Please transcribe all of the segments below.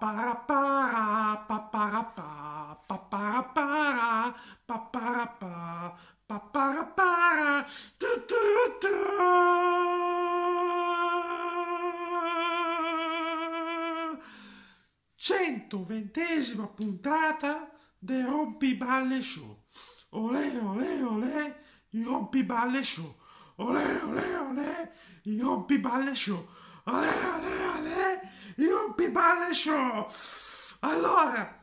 paparapara, paparapara, paparapara, paparapara, paparapara, tu tu tu. Centoventesima puntata del Rompiballe Show. Olè, olè, olè, il Rompiballe Show. Olè, olè, olè, il Rompiballe Show. Ale, ale, ale, io Pipale Show! Allora,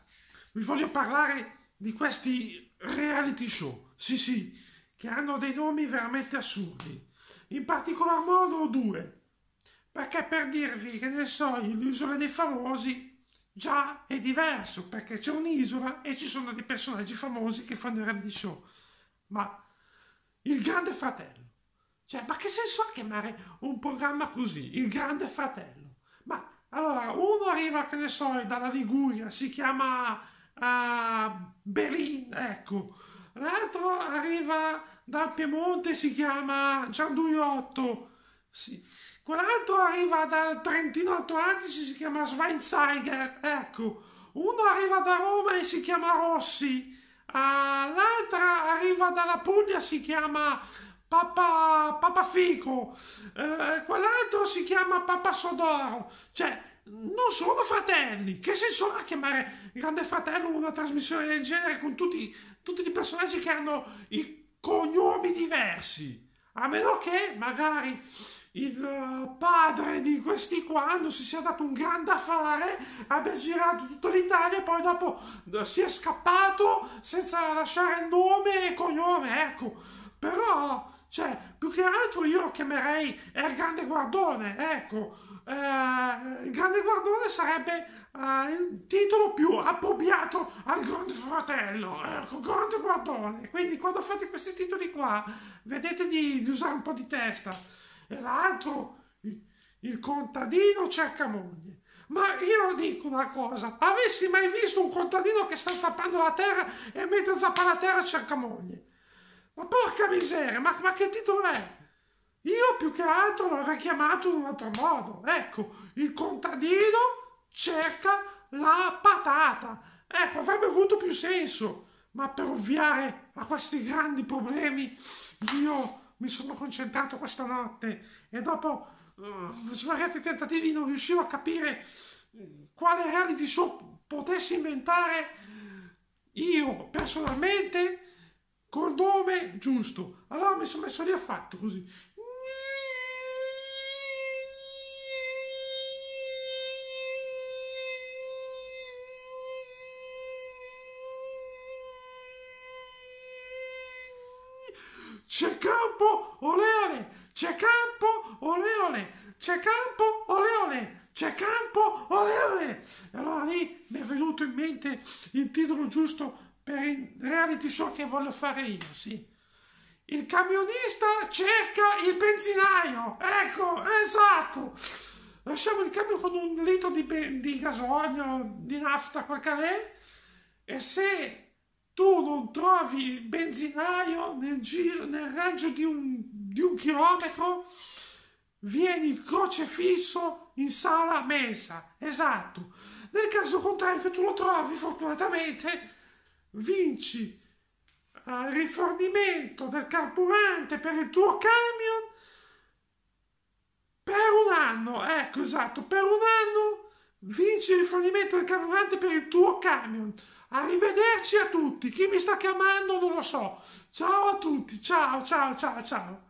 vi voglio parlare di questi reality show, sì sì, che hanno dei nomi veramente assurdi, in particolar modo due, perché per dirvi che ne so, l'isola dei famosi già è diverso perché c'è un'isola e ci sono dei personaggi famosi che fanno i reality show. Ma il Grande Fratello cioè, ma che senso ha chiamare un programma così, Il Grande Fratello? Ma allora, uno arriva, che ne so, dalla Liguria, si chiama uh, eh, Berin, ecco. L'altro arriva dal Piemonte, si chiama Gianduiotto. Sì. Quell'altro arriva dal Trentino Alto Adige, si chiama Schweinsteiger, ecco. Uno arriva da Roma e si chiama Rossi. Uh, l'altra arriva dalla Puglia, si chiama Papa, Papa Fico, eh, quell'altro si chiama Papa Sodoro, cioè non sono fratelli, che senso ha chiamare Grande Fratello una trasmissione del genere con tutti, tutti i personaggi che hanno i cognomi diversi? A meno che magari il eh, padre di questi qua non si sia dato un grande affare, abbia girato tutta l'Italia e poi dopo eh, si è scappato senza lasciare nome e cognome, ecco. Però cioè, più che altro io lo chiamerei è il grande guardone, ecco. Eh, il grande guardone sarebbe eh, il titolo più appropriato al grande fratello, ecco, grande guardone. Quindi quando fate questi titoli qua, vedete di, di usare un po' di testa. E l'altro, il contadino cerca moglie. Ma io dico una cosa, avessi mai visto un contadino che sta zappando la terra e mentre zappa la terra cerca moglie? Ma porca miseria, ma, ma che titolo è? Io più che altro l'avrei chiamato in un altro modo. Ecco, il contadino cerca la patata. Ecco, avrebbe avuto più senso. Ma per ovviare a questi grandi problemi, io mi sono concentrato questa notte e dopo uh, svariati tentativi non riuscivo a capire eh, quale reality show potessi inventare io personalmente col nome giusto. Allora mi sono messo lì a fatto così. C'è campo, oleone! C'è campo, oleone! C'è campo, oleone! C'è campo, oleone! E allora lì mi è venuto in mente il titolo giusto per il reality show che voglio fare io, sì. Il camionista cerca il benzinaio, ecco, esatto. Lasciamo il camion con un litro di, di gasolio, di nafta, quel che e se tu non trovi il benzinaio nel, giro, nel raggio di un, di un chilometro, vieni crocefisso in sala mensa, esatto. Nel caso contrario che tu lo trovi, fortunatamente, vinci eh, il rifornimento del carburante per il tuo camion per un anno, ecco esatto, per un anno vinci il rifornimento del carburante per il tuo camion. Arrivederci a tutti, chi mi sta chiamando non lo so. Ciao a tutti, ciao ciao ciao ciao.